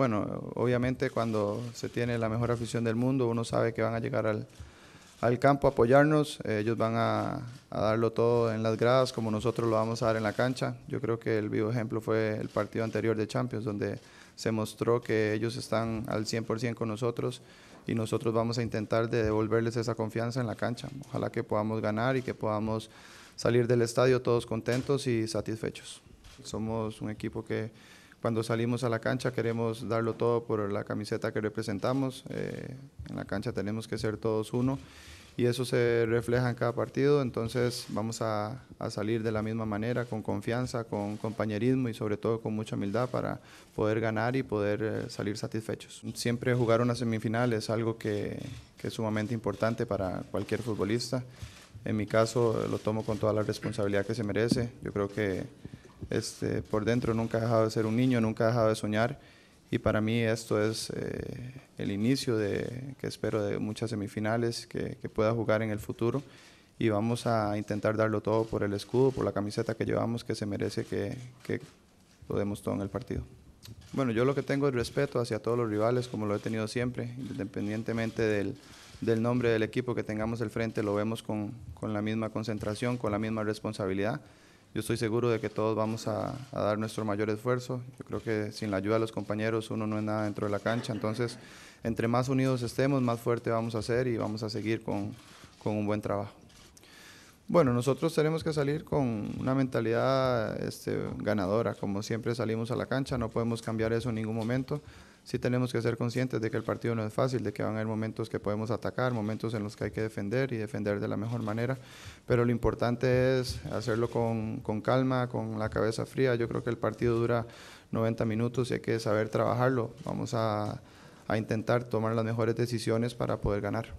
bueno, obviamente cuando se tiene la mejor afición del mundo, uno sabe que van a llegar al, campo a apoyarnos, eh, ellos van a, darlo todo en las gradas como nosotros lo vamos a dar en la cancha. Yo creo que el vivo ejemplo fue el partido anterior de Champions, donde se mostró que ellos están al 100% con nosotros y nosotros vamos a intentar devolverles esa confianza en la cancha. Ojalá que podamos ganar y que podamos salir del estadio todos contentos y satisfechos. Somos un equipo que cuando salimos a la cancha queremos darlo todo por la camiseta que representamos. Eh, en la cancha tenemos que ser todos uno y eso se refleja en cada partido. Entonces vamos a, a, salir de la misma manera, con confianza, con compañerismo y sobre todo con mucha humildad para poder ganar y poder eh, salir satisfechos. Siempre jugar una semifinal es algo que, que es sumamente importante para cualquier futbolista. En mi caso lo tomo con toda la responsabilidad que se merece. Yo creo que este, por dentro nunca ha dejado de ser un niño, nunca ha dejado de soñar y para mí esto es eh, el inicio de, que espero de muchas semifinales que, pueda jugar en el futuro y vamos a intentar darlo todo por el escudo, por la camiseta que llevamos que se merece que, que lo todo en el partido. Bueno, yo lo que tengo es respeto hacia todos los rivales como lo he tenido siempre, independientemente del, nombre del equipo que tengamos al frente, lo vemos con la misma concentración, con la misma responsabilidad yo estoy seguro de que todos vamos a, dar nuestro mayor esfuerzo. Yo creo que sin la ayuda de los compañeros uno no es nada dentro de la cancha. Entonces, entre más unidos estemos, más fuerte vamos a ser y vamos a seguir con un buen trabajo. Bueno, nosotros tenemos que salir con una mentalidad este, ganadora, como siempre salimos a la cancha, no podemos cambiar eso en ningún momento. Sí tenemos que ser conscientes de que el partido no es fácil, de que van a haber momentos que podemos atacar, momentos en los que hay que defender y defender de la mejor manera, pero lo importante es hacerlo con, calma, con la cabeza fría. Yo creo que el partido dura 90 minutos y hay que saber trabajarlo. Vamos a, a intentar tomar las mejores decisiones para poder ganar.